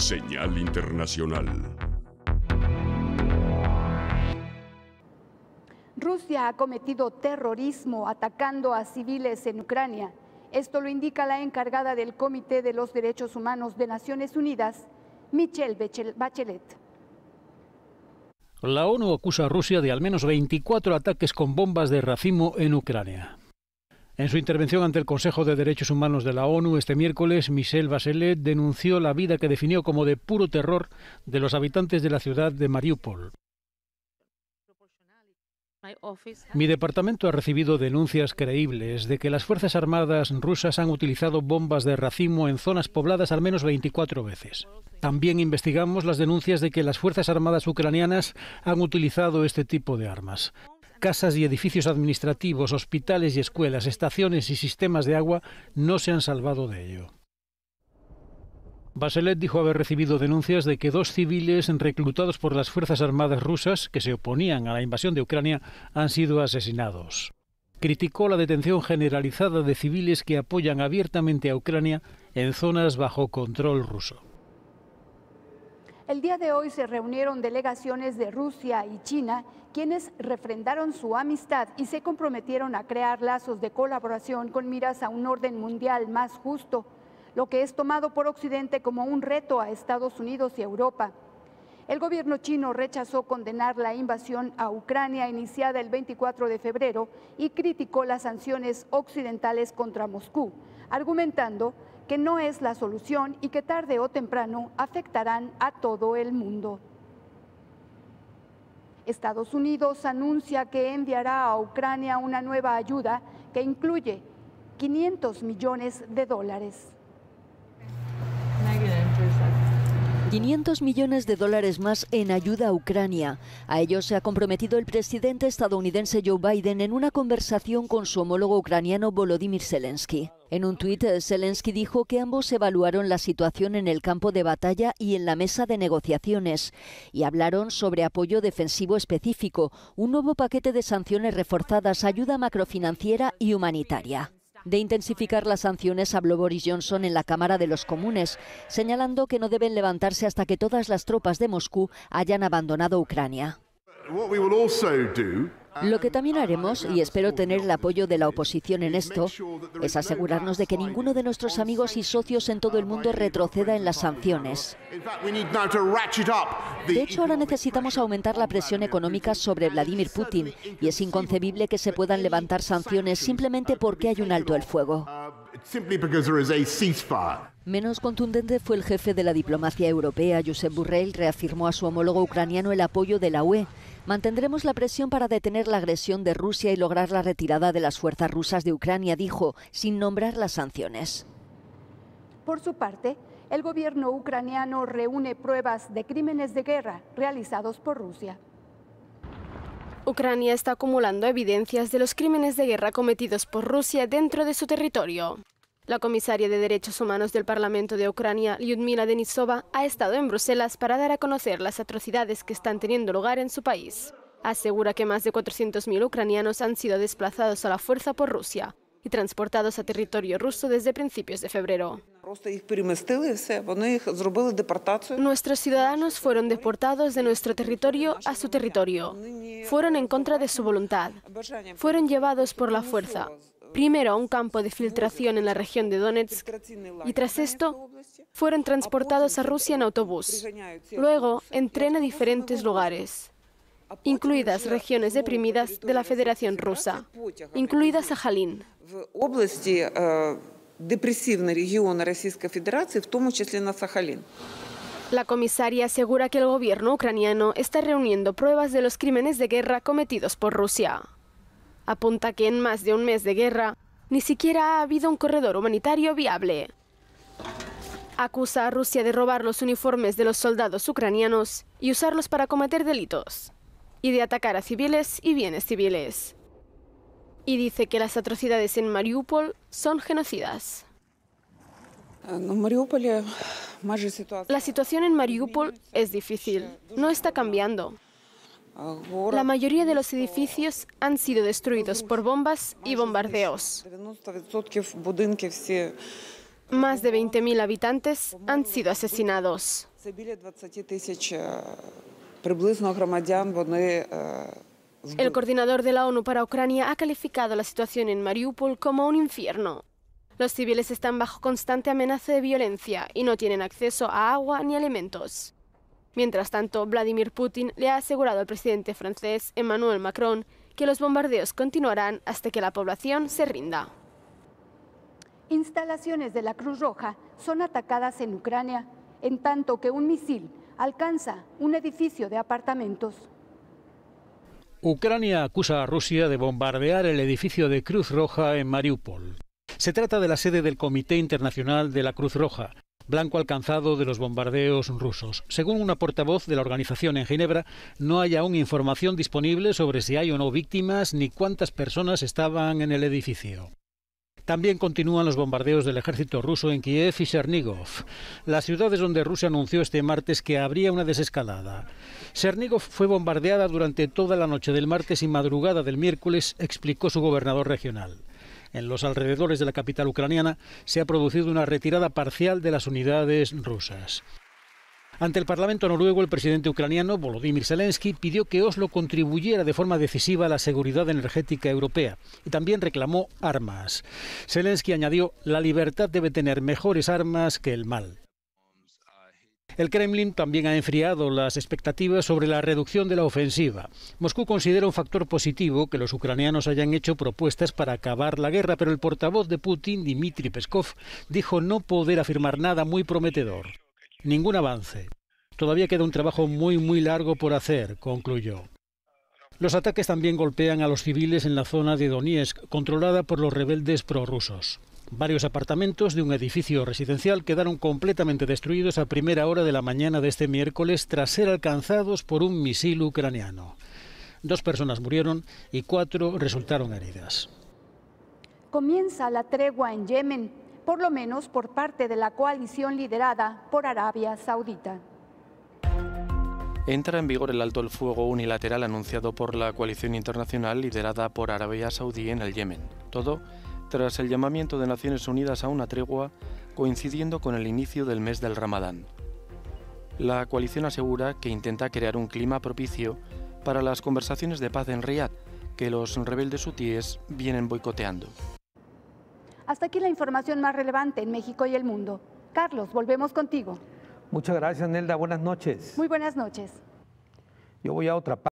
Señal Internacional. Rusia ha cometido terrorismo atacando a civiles en Ucrania. Esto lo indica la encargada del Comité de los Derechos Humanos de Naciones Unidas, Michelle Bachelet. La ONU acusa a Rusia de al menos 24 ataques con bombas de racimo en Ucrania. En su intervención ante el Consejo de Derechos Humanos de la ONU este miércoles, Michelle Bachelet denunció la vida que definió como de puro terror de los habitantes de la ciudad de Mariupol. Mi departamento ha recibido denuncias creíbles de que las Fuerzas Armadas rusas han utilizado bombas de racimo en zonas pobladas al menos 24 veces. También investigamos las denuncias de que las Fuerzas Armadas ucranianas han utilizado este tipo de armas. Casas y edificios administrativos, hospitales y escuelas, estaciones y sistemas de agua no se han salvado de ello. Bachelet dijo haber recibido denuncias de que dos civiles reclutados por las Fuerzas Armadas rusas que se oponían a la invasión de Ucrania han sido asesinados. Criticó la detención generalizada de civiles que apoyan abiertamente a Ucrania en zonas bajo control ruso. El día de hoy se reunieron delegaciones de Rusia y China, quienes refrendaron su amistad y se comprometieron a crear lazos de colaboración con miras a un orden mundial más justo, lo que es tomado por Occidente como un reto a Estados Unidos y Europa. El gobierno chino rechazó condenar la invasión a Ucrania iniciada el 24 de febrero y criticó las sanciones occidentales contra Moscú, argumentando que no es la solución y que tarde o temprano afectarán a todo el mundo. Estados Unidos anuncia que enviará a Ucrania una nueva ayuda que incluye 500 millones de dólares. 500 millones de dólares más en ayuda a Ucrania. A ello se ha comprometido el presidente estadounidense Joe Biden en una conversación con su homólogo ucraniano Volodymyr Zelensky. En un tuit, Zelensky dijo que ambos evaluaron la situación en el campo de batalla y en la mesa de negociaciones y hablaron sobre apoyo defensivo específico, un nuevo paquete de sanciones reforzadas, ayuda macrofinanciera y humanitaria. De intensificar las sanciones habló Boris Johnson en la Cámara de los Comunes, señalando que no deben levantarse hasta que todas las tropas de Moscú hayan abandonado Ucrania. Lo que también haremos, y espero tener el apoyo de la oposición en esto, es asegurarnos de que ninguno de nuestros amigos y socios en todo el mundo retroceda en las sanciones. De hecho, ahora necesitamos aumentar la presión económica sobre Vladimir Putin y es inconcebible que se puedan levantar sanciones simplemente porque hay un alto el fuego. Uh, Menos contundente fue el jefe de la diplomacia europea, Josep Burrell, reafirmó a su homólogo ucraniano el apoyo de la UE. Mantendremos la presión para detener la agresión de Rusia y lograr la retirada de las fuerzas rusas de Ucrania, dijo, sin nombrar las sanciones. Por su parte, el gobierno ucraniano reúne pruebas de crímenes de guerra realizados por Rusia. Ucrania está acumulando evidencias de los crímenes de guerra cometidos por Rusia dentro de su territorio. La comisaria de Derechos Humanos del Parlamento de Ucrania, Lyudmila Denisova, ha estado en Bruselas para dar a conocer las atrocidades que están teniendo lugar en su país. Asegura que más de 400.000 ucranianos han sido desplazados a la fuerza por Rusia y transportados a territorio ruso desde principios de febrero. Nuestros ciudadanos fueron deportados de nuestro territorio a su territorio. Fueron en contra de su voluntad. Fueron llevados por la fuerza primero a un campo de filtración en la región de Donetsk y tras esto fueron transportados a Rusia en autobús, luego en tren a diferentes lugares, incluidas regiones deprimidas de la Federación Rusa, incluida Sajalín. Э, la comisaria asegura que el gobierno ucraniano está reuniendo pruebas de los crímenes de guerra cometidos por Rusia. Apunta que en más de un mes de guerra, ni siquiera ha habido un corredor humanitario viable. Acusa a Rusia de robar los uniformes de los soldados ucranianos y usarlos para cometer delitos, y de atacar a civiles y bienes civiles. Y dice que las atrocidades en Mariupol son genocidas. La situación en Mariupol es difícil, no está cambiando. La mayoría de los edificios han sido destruidos por bombas y bombardeos. Más de 20.000 habitantes han sido asesinados. El coordinador de la ONU para Ucrania ha calificado la situación en Mariupol como un infierno. Los civiles están bajo constante amenaza de violencia y no tienen acceso a agua ni alimentos. Mientras tanto, Vladimir Putin le ha asegurado al presidente francés Emmanuel Macron que los bombardeos continuarán hasta que la población se rinda. Instalaciones de la Cruz Roja son atacadas en Ucrania, en tanto que un misil alcanza un edificio de apartamentos. Ucrania acusa a Rusia de bombardear el edificio de Cruz Roja en Mariupol. Se trata de la sede del Comité Internacional de la Cruz Roja, blanco alcanzado de los bombardeos rusos. Según una portavoz de la organización en Ginebra, no hay aún información disponible sobre si hay o no víctimas ni cuántas personas estaban en el edificio. También continúan los bombardeos del ejército ruso en Kiev y Chernigov, las ciudades donde Rusia anunció este martes que habría una desescalada. Chernigov fue bombardeada durante toda la noche del martes y madrugada del miércoles, explicó su gobernador regional en los alrededores de la capital ucraniana, se ha producido una retirada parcial de las unidades rusas. Ante el Parlamento noruego, el presidente ucraniano Volodymyr Zelensky pidió que Oslo contribuyera de forma decisiva a la seguridad energética europea y también reclamó armas. Zelensky añadió, la libertad debe tener mejores armas que el mal. El Kremlin también ha enfriado las expectativas sobre la reducción de la ofensiva. Moscú considera un factor positivo que los ucranianos hayan hecho propuestas para acabar la guerra, pero el portavoz de Putin, Dmitry Peskov, dijo no poder afirmar nada muy prometedor. Ningún avance. Todavía queda un trabajo muy, muy largo por hacer, concluyó. Los ataques también golpean a los civiles en la zona de Donetsk, controlada por los rebeldes prorrusos. Varios apartamentos de un edificio residencial quedaron completamente destruidos a primera hora de la mañana de este miércoles tras ser alcanzados por un misil ucraniano. Dos personas murieron y cuatro resultaron heridas. Comienza la tregua en Yemen, por lo menos por parte de la coalición liderada por Arabia Saudita. Entra en vigor el alto el fuego unilateral anunciado por la coalición internacional liderada por Arabia Saudí en el Yemen. Todo tras el llamamiento de Naciones Unidas a una tregua coincidiendo con el inicio del mes del Ramadán. La coalición asegura que intenta crear un clima propicio para las conversaciones de paz en Riyadh, que los rebeldes hutíes vienen boicoteando. Hasta aquí la información más relevante en México y el mundo. Carlos, volvemos contigo. Muchas gracias, Nelda. Buenas noches. Muy buenas noches. Yo voy a otra parte.